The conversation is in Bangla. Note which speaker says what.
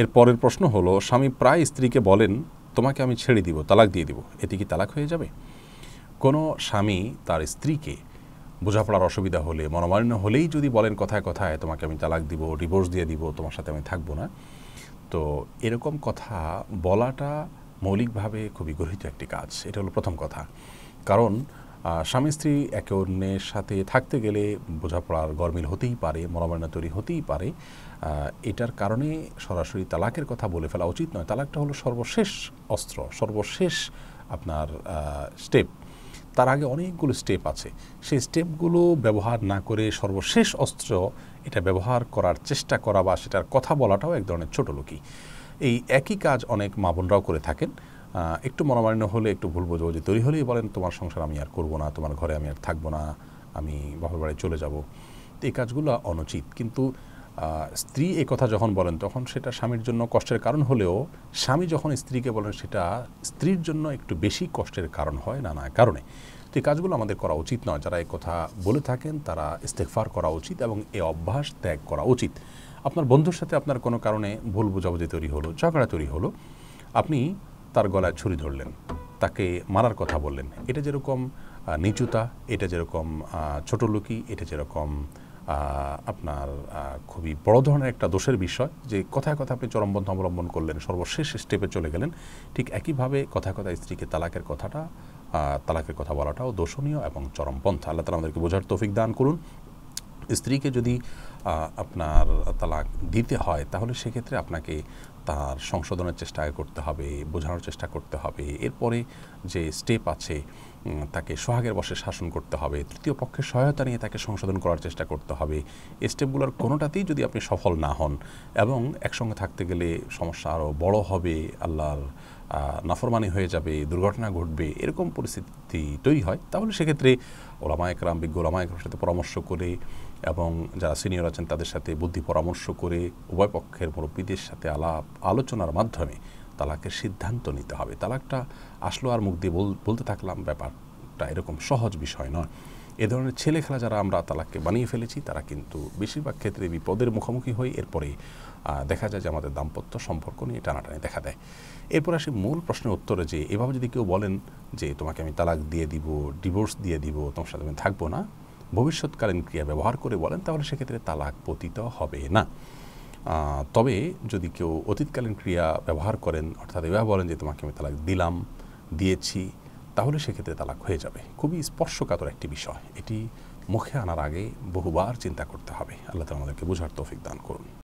Speaker 1: এর পরের প্রশ্ন হলো স্বামী প্রায় স্ত্রীকে বলেন তোমাকে আমি ছেড়ে দিব তালাক দিয়ে দিব এতে কি তালাক হয়ে যাবে কোনো স্বামী তার স্ত্রীকে বোঝাপড়ার অসুবিধা হলে মনোমালিন্য হলেই যদি বলেন কথায় কথায় তোমাকে আমি তালাক দিব ডিভোর্স দিয়ে দিব তোমার সাথে আমি থাকবো না তো এরকম কথা বলাটা মৌলিকভাবে খুবই গরহিত একটি কাজ এটা হলো প্রথম কথা কারণ স্বামী স্ত্রী একে অন্যের সাথে থাকতে গেলে বোঝাপড়ার গরমিল হতেই পারে মনোমান্না তৈরি হতেই পারে এটার কারণে সরাসরি তালাকের কথা বলে ফেলা উচিত নয় তালাকটা হলো সর্বশেষ অস্ত্র সর্বশেষ আপনার স্টেপ তার আগে অনেকগুলো স্টেপ আছে সেই স্টেপগুলো ব্যবহার না করে সর্বশেষ অস্ত্র এটা ব্যবহার করার চেষ্টা করা বা সেটার কথা বলাটাও এক ধরনের ছোটো লোকই এই একই কাজ অনেক মা বোনরাও করে থাকেন একটু মনোমালিন্য হলে একটু ভুল বোঝাবুঝি তৈরি হলেই বলেন তোমার সংসার আমি আর করব না তোমার ঘরে আমি আর থাকবো না আমি বাপের বাড়ি চলে যাব তো এই কাজগুলো অনুচিত কিন্তু স্ত্রী এ কথা যখন বলেন তখন সেটা স্বামীর জন্য কষ্টের কারণ হলেও স্বামী যখন স্ত্রীকে বলেন সেটা স্ত্রীর জন্য একটু বেশি কষ্টের কারণ হয় নানা কারণে তো এই কাজগুলো আমাদের করা উচিত নয় যারা এ কথা বলে থাকেন তারা ইস্তেকফার করা উচিত এবং এ অভ্যাস ত্যাগ করা উচিত আপনার বন্ধুর সাথে আপনার কোনো কারণে ভুল বোঝাবুঝি তৈরি হলো ঝগড়া তৈরি হলো আপনি তার গলায় ছুরি ধরলেন তাকে মারার কথা বললেন এটা যেরকম নিচুতা এটা যেরকম ছোট লুকি এটা যেরকম আপনার খুবই বড় ধরনের একটা দোষের বিষয় যে কথায় কথা আপনি চরমবন্ধ অবলম্বন করলেন সর্বশেষ স্টেপে চলে গেলেন ঠিক একইভাবে কথায় কথা স্ত্রীকে তালাকের কথাটা তালাকের কথা বলাটাও দোষণীয় এবং চরমপন্থা আল্লাহ তালা আমাদেরকে বোঝার তৌফিক দান করুন স্ত্রীকে যদি আপনার তালাক দিতে হয় তাহলে সেক্ষেত্রে আপনাকে তার সংশোধনের চেষ্টা করতে হবে বোঝানোর চেষ্টা করতে হবে এরপরে যে স্টেপ আছে তাকে সোহাগের বসে শাসন করতে হবে তৃতীয় পক্ষের সহায়তা নিয়ে তাকে সংশোধন করার চেষ্টা করতে হবে স্টেপগুলোর কোনোটাতেই যদি আপনি সফল না হন এবং একসঙ্গে থাকতে গেলে সমস্যা আরও বড় হবে আল্লাহর নাফরমানি হয়ে যাবে দুর্ঘটনা ঘটবে এরকম পরিস্থিতি তৈরি হয় তাহলে সেক্ষেত্রে ওলামা একরাম বিজ্ঞ ওলামা একরামের সাথে পরামর্শ করে এবং যারা সিনিয়র আছেন তাদের সাথে বুদ্ধি পরামর্শ করে উভয় পক্ষের মুরব্বীদের সাথে আলাপ আলোচনার মাধ্যমে তালাকের সিদ্ধান্ত নিতে হবে তালাকটা আসলো আর মুখ দিয়ে বলতে থাকলাম ব্যাপারটা এরকম সহজ বিষয় নয় এ ধরনের ছেলে খেলা যারা আমরা তালাককে বানিয়ে ফেলেছি তারা কিন্তু বেশিরভাগ ক্ষেত্রে বিপদের মুখোমুখি হয়ে এরপরে দেখা যায় যে আমাদের দাম্পত্য সম্পর্ক নিয়ে টানাটানি দেখা দেয় এরপর আসি মূল প্রশ্নের উত্তরে যে এভাবে যদি কেউ বলেন যে তোমাকে আমি তালাক দিয়ে দিব ডিভোর্স দিয়ে দিব তোমার সাথে আমি থাকবো না ভবিষ্যৎকালীন ক্রিয়া ব্যবহার করে বলেন তাহলে সেক্ষেত্রে তালাক পতিত হবে না তবে যদি কেউ অতীতকালীন ক্রিয়া ব্যবহার করেন অর্থাৎ এভাবে বলেন যে তোমাকে আমি তালাক দিলাম দিয়েছি তাহলে সেক্ষেত্রে তালাক হয়ে যাবে খুবই স্পর্শকাতর একটি বিষয় এটি মুখে আনার আগে বহুবার চিন্তা করতে হবে আল্লাহ তালা আমাদেরকে বোঝার তৌফিক দান করুন